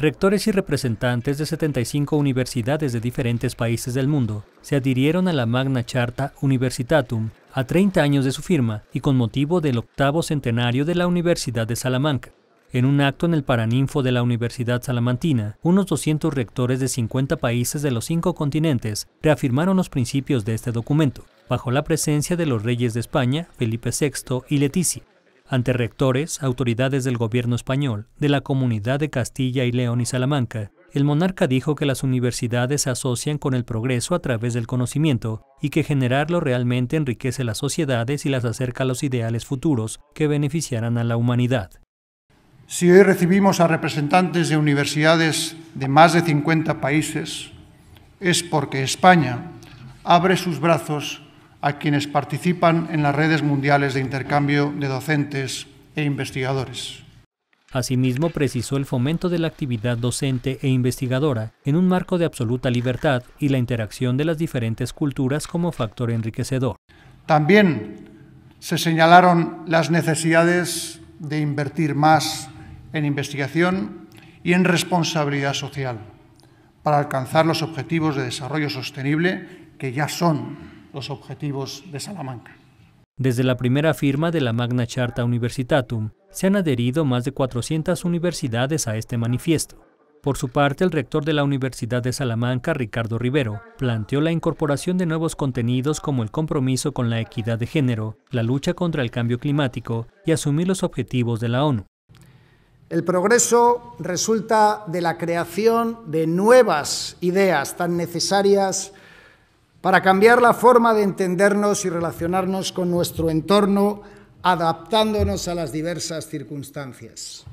Rectores y representantes de 75 universidades de diferentes países del mundo se adhirieron a la Magna Charta Universitatum a 30 años de su firma y con motivo del octavo centenario de la Universidad de Salamanca. En un acto en el Paraninfo de la Universidad Salamantina, unos 200 rectores de 50 países de los cinco continentes reafirmaron los principios de este documento, bajo la presencia de los reyes de España, Felipe VI y Leticia ante rectores, autoridades del gobierno español, de la comunidad de Castilla y León y Salamanca, el monarca dijo que las universidades se asocian con el progreso a través del conocimiento y que generarlo realmente enriquece las sociedades y las acerca a los ideales futuros que beneficiarán a la humanidad. Si hoy recibimos a representantes de universidades de más de 50 países, es porque España abre sus brazos a quienes participan en las redes mundiales de intercambio de docentes e investigadores. Asimismo, precisó el fomento de la actividad docente e investigadora en un marco de absoluta libertad y la interacción de las diferentes culturas como factor enriquecedor. También se señalaron las necesidades de invertir más en investigación y en responsabilidad social para alcanzar los objetivos de desarrollo sostenible que ya son los objetivos de Salamanca. Desde la primera firma de la Magna Charta Universitatum, se han adherido más de 400 universidades a este manifiesto. Por su parte, el rector de la Universidad de Salamanca, Ricardo Rivero, planteó la incorporación de nuevos contenidos como el compromiso con la equidad de género, la lucha contra el cambio climático y asumir los objetivos de la ONU. El progreso resulta de la creación de nuevas ideas tan necesarias para cambiar la forma de entendernos y relacionarnos con nuestro entorno, adaptándonos a las diversas circunstancias.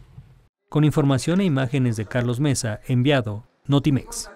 Con información e imágenes de Carlos Mesa, enviado Notimex.